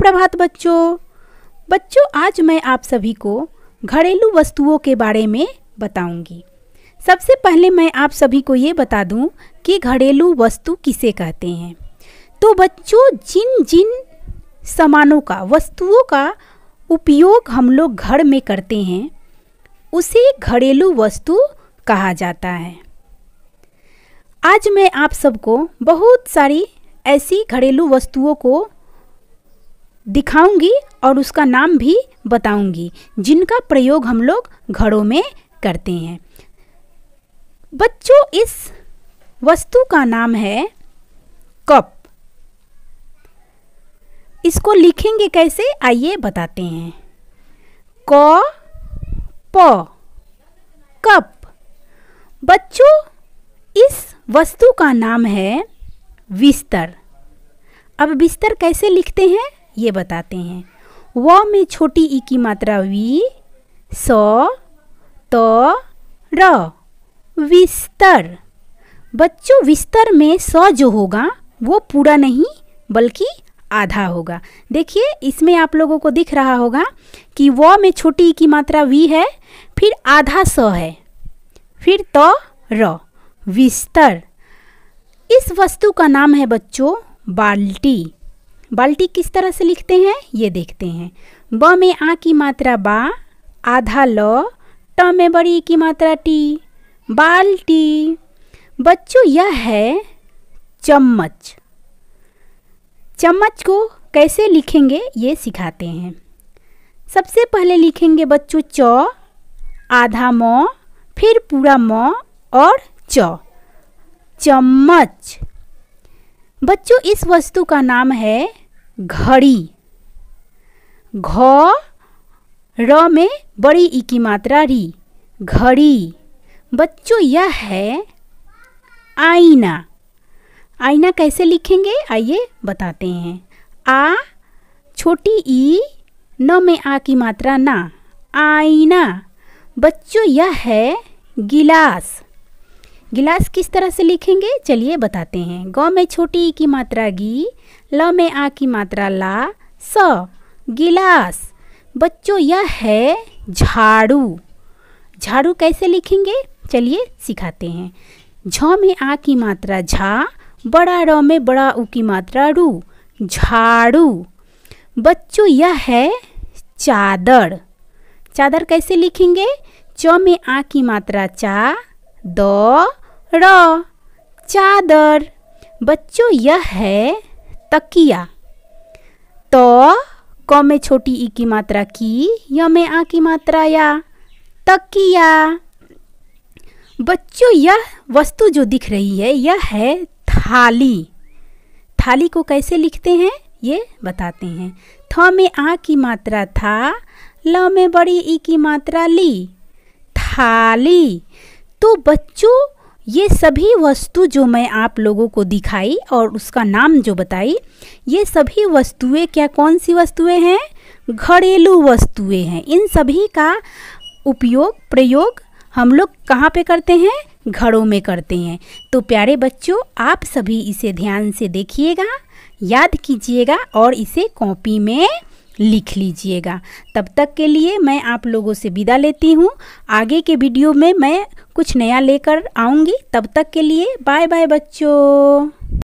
सुप्रभात बच्चों बच्चों आज मैं आप सभी को घरेलू वस्तुओं के बारे में बताऊंगी सबसे पहले मैं आप सभी को ये बता दूं कि घरेलू वस्तु किसे कहते हैं तो बच्चों जिन जिन सामानों का वस्तुओं का उपयोग हम लोग घर में करते हैं उसे घरेलू वस्तु कहा जाता है आज मैं आप सबको बहुत सारी ऐसी घरेलू वस्तुओं को दिखाऊंगी और उसका नाम भी बताऊंगी जिनका प्रयोग हम लोग घरों में करते हैं बच्चों इस वस्तु का नाम है कप इसको लिखेंगे कैसे आइए बताते हैं क प कप बच्चों इस वस्तु का नाम है बिस्तर अब बिस्तर कैसे लिखते हैं ये बताते हैं व में छोटी ई की मात्रा वी स त र विस्तर बच्चों विस्तर में स जो होगा वो पूरा नहीं बल्कि आधा होगा देखिए इसमें आप लोगों को दिख रहा होगा कि व में छोटी ई की मात्रा वी है फिर आधा स है फिर त र विस्तर इस वस्तु का नाम है बच्चों बाल्टी बाल्टी किस तरह से लिखते हैं ये देखते हैं ब में आ की मात्रा बा आधा ल ट में बड़ी की मात्रा टी बाल्टी बच्चों यह है चम्मच चम्मच को कैसे लिखेंगे ये सिखाते हैं सबसे पहले लिखेंगे बच्चों च आधा म फिर पूरा म और च चम्मच बच्चों इस वस्तु का नाम है घड़ी घ र में बड़ी ई की मात्रा री घड़ी बच्चों यह है आईना आईना कैसे लिखेंगे आइए बताते हैं आ छोटी ई न में आ की मात्रा ना आईना बच्चों यह है गिलास गिलास किस तरह से लिखेंगे चलिए बताते हैं ग में छोटी ई की मात्रा गी ल में आ की मात्रा ला स गिलास बच्चों यह है झाड़ू झाड़ू कैसे लिखेंगे चलिए सिखाते हैं झ में आ की मात्रा झा बड़ा र में बड़ा ऊ की मात्रा रू झाड़ू बच्चों यह है चादर चादर कैसे लिखेंगे च में आ की मात्रा चा द र चादर बच्चों यह है तकिया तो क में छोटी ई की मात्रा की य में आ की मात्रा या तकिया बच्चों यह वस्तु जो दिख रही है यह है थाली थाली को कैसे लिखते हैं ये बताते हैं थ में आ की मात्रा था ल में बड़ी ई की मात्रा ली थाली तो बच्चों ये सभी वस्तु जो मैं आप लोगों को दिखाई और उसका नाम जो बताई ये सभी वस्तुएं क्या कौन सी वस्तुएं हैं घरेलू वस्तुएं हैं इन सभी का उपयोग प्रयोग हम लोग कहाँ पे करते हैं घरों में करते हैं तो प्यारे बच्चों आप सभी इसे ध्यान से देखिएगा याद कीजिएगा और इसे कॉपी में लिख लीजिएगा तब तक के लिए मैं आप लोगों से विदा लेती हूँ आगे के वीडियो में मैं कुछ नया लेकर आऊँगी तब तक के लिए बाय बाय बच्चों